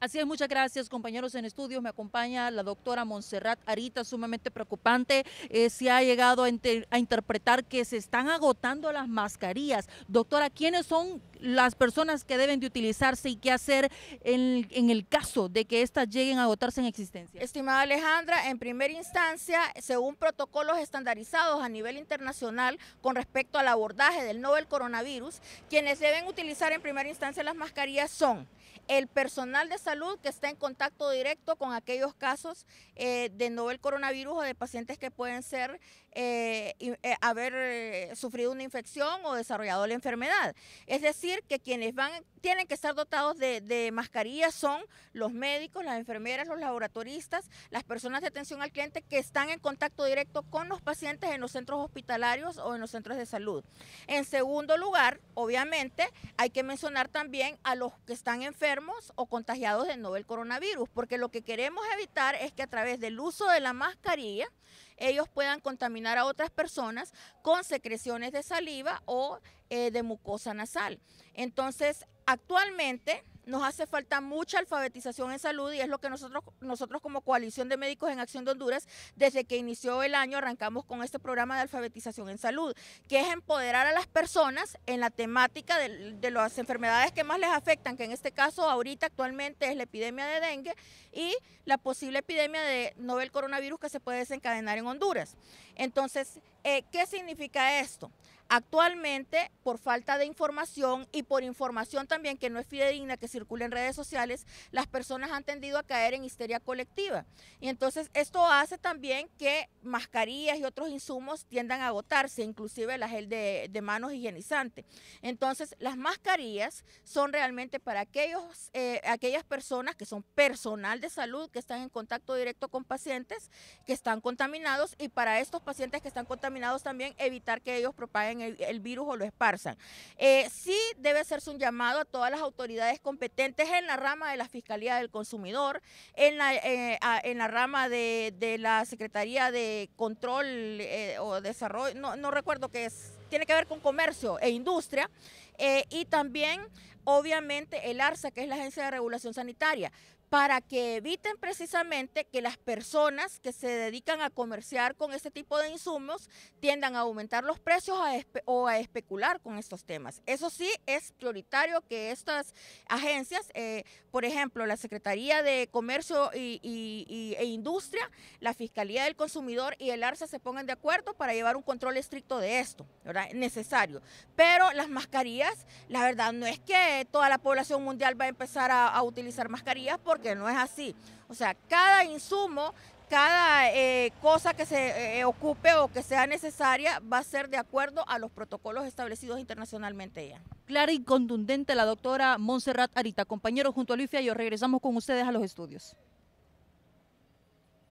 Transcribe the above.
Así es, muchas gracias compañeros en estudios. Me acompaña la doctora Montserrat Arita, sumamente preocupante. Eh, se ha llegado a, interpretar que se están agotando las mascarillas. Doctora, ¿quiénes son las personas que deben de utilizarse y qué hacer en, el caso de que éstas lleguen a agotarse en existencia? Estimada Alejandra, en primera instancia, según protocolos estandarizados a nivel internacional con respecto al abordaje del nobel coronavirus, quienes deben utilizar en primera instancia las mascarillas son el personal de salud salud que está en contacto directo con aquellos casos eh, de de el coronavirus o de pacientes que pueden ser eh, eh, haber sufrido una infección o desarrollado la enfermedad. Es decir, que quienes van tienen que estar dotados de mascarillas son los médicos, las enfermeras, los laboratoristas, las personas de atención al cliente que están en contacto directo con los pacientes en los centros hospitalarios o en los centros de salud. En segundo lugar, obviamente, hay que mencionar también a los que están enfermos o contagiados del nuevo coronavirus, porque lo que queremos evitar es que a través del uso de la mascarilla ellos puedan contaminar a otras personas con secreciones de saliva o eh, de mucosa nasal. Entonces, actualmente nos hace falta mucha alfabetización en salud y es lo que nosotros, nosotros como coalición de médicos en Acción de Honduras, desde que inició el año arrancamos con este programa de alfabetización en salud, que es empoderar a las personas en la temática de, las enfermedades que más les afectan, que en este caso ahorita actualmente es la epidemia de dengue y la posible epidemia de novel coronavirus que se puede desencadenar en Honduras. Entonces, eh, ¿qué significa esto? Actualmente, por falta de información y por información también que no es fidedigna, que circula en redes sociales, las personas han tendido a caer en histeria colectiva. Y entonces esto hace también que mascarillas y otros insumos tiendan a agotarse, inclusive la gel de, manos higienizante. Entonces, las mascarillas son realmente para aquellos, eh, aquellas personas que son personal de salud, que están en contacto directo con pacientes que están contaminados y para estos pacientes que están contaminados también evitar que ellos propaguen el, virus o lo esparzan. Eh, sí debe hacerse un llamado a todas las autoridades competentes en la rama de la Fiscalía del Consumidor, en la, eh, en la rama de, la Secretaría de Control eh, o Desarrollo, no, no recuerdo qué es tiene que ver con comercio e industria, eh, y también, obviamente, el ARSA, que es la Agencia de Regulación Sanitaria para que eviten precisamente que las personas que se dedican a comerciar con este tipo de insumos tiendan a aumentar los precios o a especular con estos temas. Eso sí, es prioritario que estas agencias, eh, por ejemplo, la Secretaría de Comercio y, e Industria, la Fiscalía del Consumidor y el ARSA se pongan de acuerdo para llevar un control estricto de esto, ¿verdad? Necesario. Pero las mascarillas, la verdad, no es que toda la población mundial va a empezar a, utilizar mascarillas porque no es así. O sea, cada insumo cada eh, cosa que se eh, ocupe o que sea necesaria va a ser de acuerdo a los protocolos establecidos internacionalmente ya. Clara y contundente la doctora Montserrat Arita. compañero junto a Luis yo regresamos con ustedes a los estudios.